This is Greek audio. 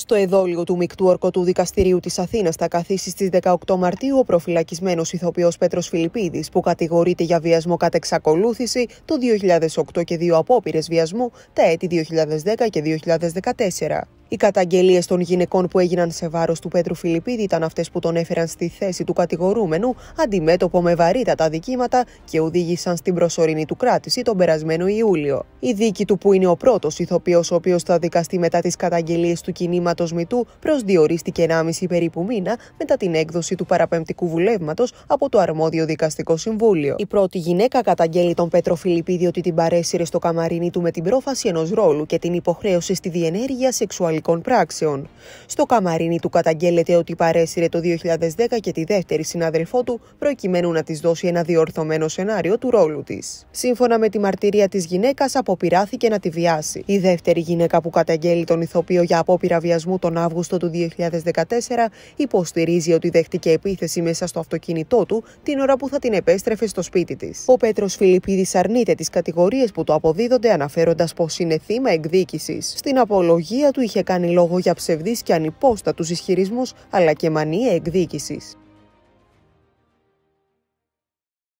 Στο εδόλιο του μεικτού ορκωτού δικαστηρίου της Αθήνας θα καθίσει στις 18 Μαρτίου ο προφυλακισμένος ηθοποιός Πέτρος Φιλιππίδης που κατηγορείται για βιασμό κατά εξακολούθηση το 2008 και δύο απόπειρες βιασμού τα έτη 2010 και 2014. Οι καταγγελίες των γυναικών που έγιναν σε βάρος του Πέτρου Φιλιππίδη ήταν αυτές που τον έφεραν στη θέση του κατηγορούμενου, αντιμέτωπο με βαρύτατα δικήματα και οδήγησαν στην προσωρινή του κράτηση τον περασμένο Ιούλιο. Η δίκη του, που είναι ο πρώτος ηθοποιός, ο οποίος θα δικαστεί μετά τις καταγγελίες του κινήματος Μητού, προσδιορίστηκε 1,5 περίπου μήνα μετά την έκδοση του παραπεμπτικού βουλεύματος από το αρμόδιο δικαστικό συμβούλιο. Η πρώτη γυναίκα καταγγέλει τον Πέτρο Φιλιππίδη ότι την παρέσυρε στο καμαρίνι του με την πρόφαση ενός ρόλου και την υποχρέωση στη διενέργεια σεξουαλική πράξεων. Στο καμαρίνι του καταγγέλλεται ότι παρέσυρε το 2010 και τη δεύτερη συνάδελφό του, προκειμένου να της δώσει ένα διορθωμένο σενάριο του ρόλου της. Σύμφωνα με τη μαρτυρία της γυναίκας, αποπειράθηκε να τη βιάσει. Η δεύτερη γυναίκα που καταγγέλει τον ηθοποιό για απόπειρα βιασμού τον Αύγουστο του 2014 υποστηρίζει ότι δέχτηκε επίθεση μέσα στο αυτοκίνητό του την ώρα που θα την επέστρεφε στο σπίτι της. Ο Πέτρος Φιλιππίδης αρνείται τις κατηγορίες που του αποδίδονται, αναφέροντας πως είναι θύμα εκδίκησης. Στην απολογία του είχε κάνει λόγο για ψευδείς και ανυπόστατους ισχυρισμούς αλλά και μανία εκδίκησης.